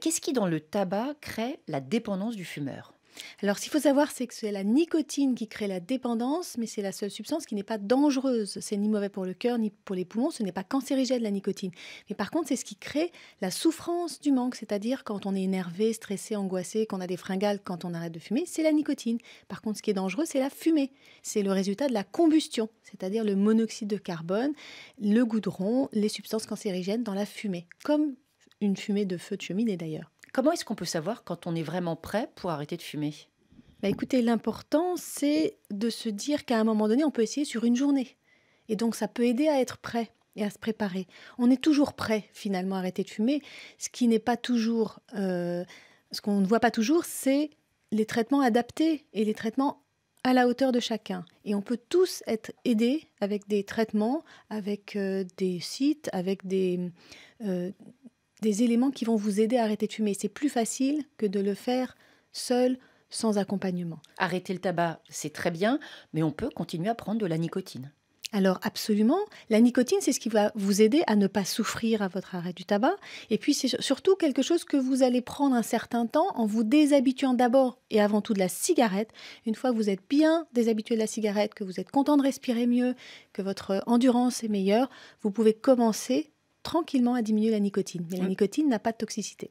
Qu'est-ce qui, dans le tabac, crée la dépendance du fumeur alors, ce qu'il faut savoir, c'est que c'est la nicotine qui crée la dépendance, mais c'est la seule substance qui n'est pas dangereuse. C'est ni mauvais pour le cœur, ni pour les poumons, ce n'est pas cancérigène la nicotine. Mais par contre, c'est ce qui crée la souffrance du manque, c'est-à-dire quand on est énervé, stressé, angoissé, qu'on a des fringales quand on arrête de fumer, c'est la nicotine. Par contre, ce qui est dangereux, c'est la fumée. C'est le résultat de la combustion, c'est-à-dire le monoxyde de carbone, le goudron, les substances cancérigènes dans la fumée, comme une fumée de feu de cheminée d'ailleurs. Comment est-ce qu'on peut savoir quand on est vraiment prêt pour arrêter de fumer bah Écoutez, l'important, c'est de se dire qu'à un moment donné, on peut essayer sur une journée. Et donc, ça peut aider à être prêt et à se préparer. On est toujours prêt, finalement, à arrêter de fumer. Ce qui n'est pas toujours. Euh, ce qu'on ne voit pas toujours, c'est les traitements adaptés et les traitements à la hauteur de chacun. Et on peut tous être aidés avec des traitements, avec euh, des sites, avec des, euh, des éléments qui vont vous aider à arrêter de fumer. C'est plus facile que de le faire seul, sans accompagnement. Arrêter le tabac, c'est très bien, mais on peut continuer à prendre de la nicotine. Alors absolument, la nicotine, c'est ce qui va vous aider à ne pas souffrir à votre arrêt du tabac. Et puis c'est surtout quelque chose que vous allez prendre un certain temps en vous déshabituant d'abord et avant tout de la cigarette. Une fois que vous êtes bien déshabitué de la cigarette, que vous êtes content de respirer mieux, que votre endurance est meilleure, vous pouvez commencer tranquillement à diminuer la nicotine. Mais la nicotine n'a pas de toxicité.